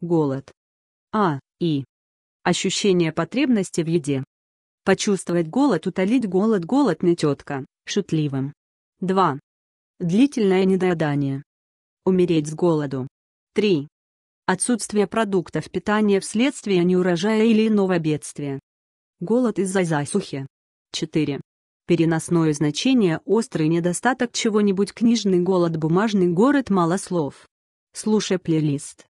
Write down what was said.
голод. А. И. Ощущение потребности в еде. Почувствовать голод, утолить голод, голод не тетка, шутливым. 2. Длительное недоедание. Умереть с голоду. 3. Отсутствие продуктов питания вследствие неурожая или иного бедствия. Голод из-за засухи. 4. Переносное значение острый недостаток чего-нибудь книжный голод бумажный город мало слов. Слушай плейлист.